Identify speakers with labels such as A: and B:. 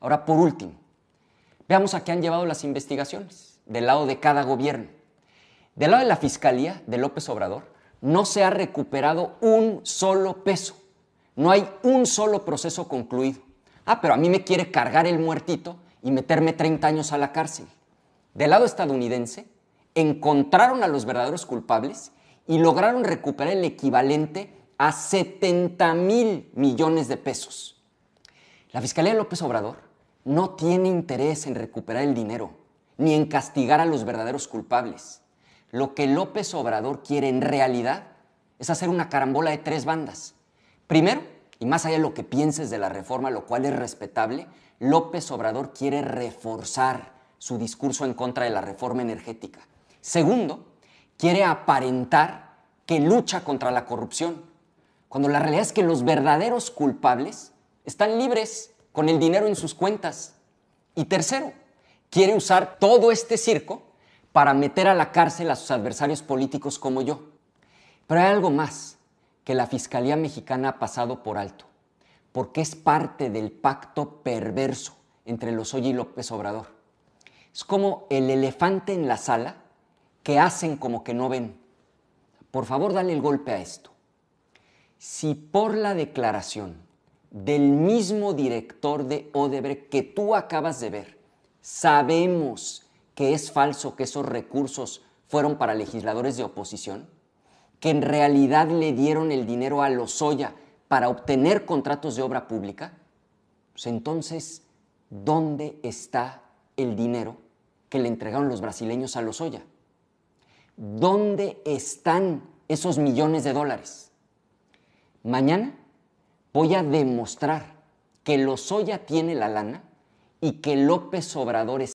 A: Ahora, por último, veamos a qué han llevado las investigaciones del lado de cada gobierno. Del lado de la Fiscalía de López Obrador, no se ha recuperado un solo peso. No hay un solo proceso concluido. Ah, pero a mí me quiere cargar el muertito y meterme 30 años a la cárcel. Del lado estadounidense, encontraron a los verdaderos culpables y lograron recuperar el equivalente a 70 mil millones de pesos. La Fiscalía de López Obrador no tiene interés en recuperar el dinero ni en castigar a los verdaderos culpables. Lo que López Obrador quiere en realidad es hacer una carambola de tres bandas. Primero, y más allá de lo que pienses de la reforma, lo cual es respetable, López Obrador quiere reforzar su discurso en contra de la reforma energética. Segundo, quiere aparentar que lucha contra la corrupción, cuando la realidad es que los verdaderos culpables están libres con el dinero en sus cuentas. Y tercero, quiere usar todo este circo para meter a la cárcel a sus adversarios políticos como yo. Pero hay algo más que la Fiscalía Mexicana ha pasado por alto, porque es parte del pacto perverso entre los y López Obrador. Es como el elefante en la sala que hacen como que no ven. Por favor, dale el golpe a esto. Si por la declaración del mismo director de Odebrecht que tú acabas de ver. Sabemos que es falso que esos recursos fueron para legisladores de oposición, que en realidad le dieron el dinero a Lozoya para obtener contratos de obra pública. Pues entonces, ¿dónde está el dinero que le entregaron los brasileños a Lozoya? ¿Dónde están esos millones de dólares? Mañana voy a demostrar que Lozoya tiene la lana y que López Obrador